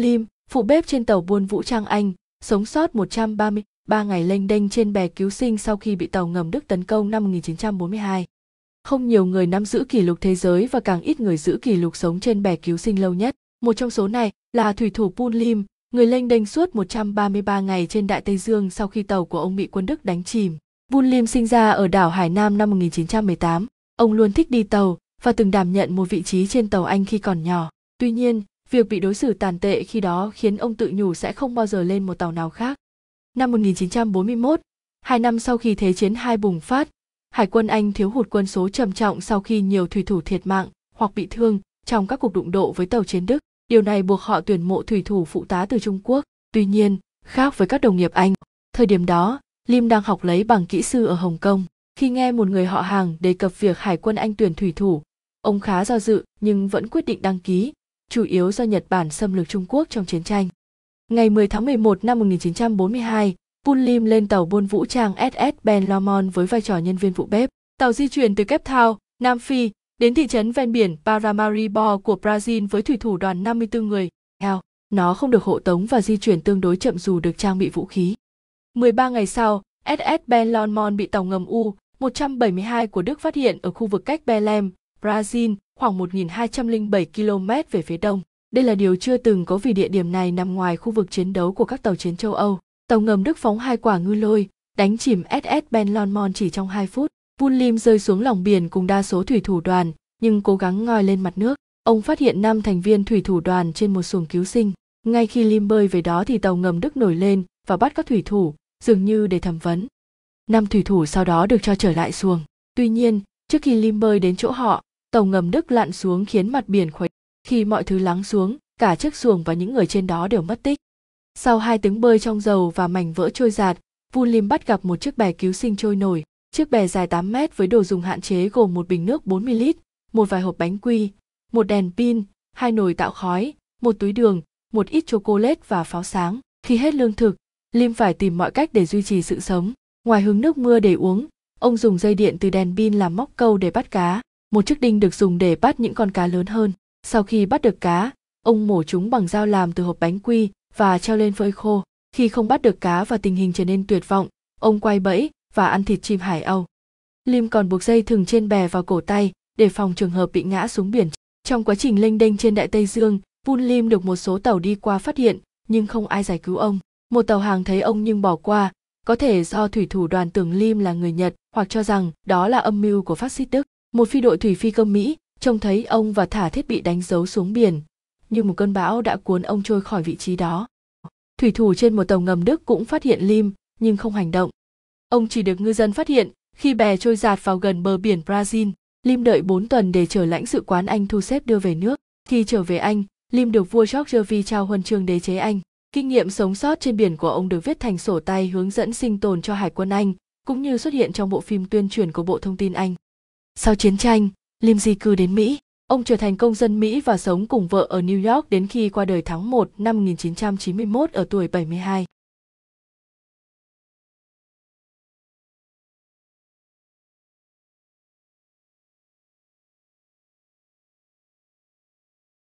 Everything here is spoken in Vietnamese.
Lim, phụ bếp trên tàu buôn vũ trang Anh, sống sót 133 ngày lênh đênh trên bè cứu sinh sau khi bị tàu ngầm Đức tấn công năm 1942. Không nhiều người nắm giữ kỷ lục thế giới và càng ít người giữ kỷ lục sống trên bè cứu sinh lâu nhất. Một trong số này là thủy thủ Pun Lim, người lênh đênh suốt 133 ngày trên Đại Tây Dương sau khi tàu của ông bị quân Đức đánh chìm. Pun Lim sinh ra ở đảo Hải Nam năm 1918. Ông luôn thích đi tàu và từng đảm nhận một vị trí trên tàu Anh khi còn nhỏ. Tuy nhiên, Việc bị đối xử tàn tệ khi đó khiến ông tự nhủ sẽ không bao giờ lên một tàu nào khác. Năm 1941, hai năm sau khi Thế chiến hai bùng phát, Hải quân Anh thiếu hụt quân số trầm trọng sau khi nhiều thủy thủ thiệt mạng hoặc bị thương trong các cuộc đụng độ với tàu chiến Đức. Điều này buộc họ tuyển mộ thủy thủ phụ tá từ Trung Quốc. Tuy nhiên, khác với các đồng nghiệp Anh, thời điểm đó, Lim đang học lấy bằng kỹ sư ở Hồng Kông. Khi nghe một người họ hàng đề cập việc Hải quân Anh tuyển thủy thủ, ông khá do dự nhưng vẫn quyết định đăng ký chủ yếu do Nhật Bản xâm lược Trung Quốc trong chiến tranh. Ngày 10 tháng 11 năm 1942, Bun Lim lên tàu buôn vũ trang SS Ben Lomond với vai trò nhân viên vụ bếp. Tàu di chuyển từ Cape Town, Nam Phi, đến thị trấn ven biển Paramaribo của Brazil với thủy thủ đoàn 54 người. Theo, nó không được hộ tống và di chuyển tương đối chậm dù được trang bị vũ khí. 13 ngày sau, SS Ben Lomond bị tàu ngầm U-172 của Đức phát hiện ở khu vực cách Belém, Brazil, khoảng 1.207 km về phía đông. Đây là điều chưa từng có vì địa điểm này nằm ngoài khu vực chiến đấu của các tàu chiến châu Âu. Tàu ngầm Đức phóng hai quả ngư lôi, đánh chìm SS Ben Lomond chỉ trong 2 phút. Vun Lim rơi xuống lòng biển cùng đa số thủy thủ đoàn, nhưng cố gắng ngòi lên mặt nước. Ông phát hiện năm thành viên thủy thủ đoàn trên một xuồng cứu sinh. Ngay khi Lim bơi về đó thì tàu ngầm Đức nổi lên và bắt các thủy thủ, dường như để thẩm vấn. Năm thủy thủ sau đó được cho trở lại xuồng. Tuy nhiên, trước khi Lim bơi đến chỗ họ, tàu ngầm Đức lặn xuống khiến mặt biển khuấy. Khi mọi thứ lắng xuống, cả chiếc xuồng và những người trên đó đều mất tích. Sau hai tiếng bơi trong dầu và mảnh vỡ trôi giạt, Vun Lim bắt gặp một chiếc bè cứu sinh trôi nổi. Chiếc bè dài 8 mét với đồ dùng hạn chế gồm một bình nước 40 lít, một vài hộp bánh quy, một đèn pin, hai nồi tạo khói, một túi đường, một ít chocolate và pháo sáng. Khi hết lương thực, Lim phải tìm mọi cách để duy trì sự sống. Ngoài hứng nước mưa để uống, ông dùng dây điện từ đèn pin làm móc câu để bắt cá một chiếc đinh được dùng để bắt những con cá lớn hơn sau khi bắt được cá ông mổ chúng bằng dao làm từ hộp bánh quy và treo lên phơi khô khi không bắt được cá và tình hình trở nên tuyệt vọng ông quay bẫy và ăn thịt chim hải âu lim còn buộc dây thừng trên bè vào cổ tay để phòng trường hợp bị ngã xuống biển trong quá trình lênh đênh trên đại tây dương vun lim được một số tàu đi qua phát hiện nhưng không ai giải cứu ông một tàu hàng thấy ông nhưng bỏ qua có thể do thủy thủ đoàn tưởng lim là người nhật hoặc cho rằng đó là âm mưu của phát xít đức một phi đội thủy phi công mỹ trông thấy ông và thả thiết bị đánh dấu xuống biển như một cơn bão đã cuốn ông trôi khỏi vị trí đó thủy thủ trên một tàu ngầm đức cũng phát hiện lim nhưng không hành động ông chỉ được ngư dân phát hiện khi bè trôi giạt vào gần bờ biển brazil lim đợi 4 tuần để chờ lãnh sự quán anh thu xếp đưa về nước khi trở về anh lim được vua george v trao huân chương đế chế anh kinh nghiệm sống sót trên biển của ông được viết thành sổ tay hướng dẫn sinh tồn cho hải quân anh cũng như xuất hiện trong bộ phim tuyên truyền của bộ thông tin anh sau chiến tranh, Lim di cư đến Mỹ. Ông trở thành công dân Mỹ và sống cùng vợ ở New York đến khi qua đời tháng 1 năm 1991 ở tuổi 72.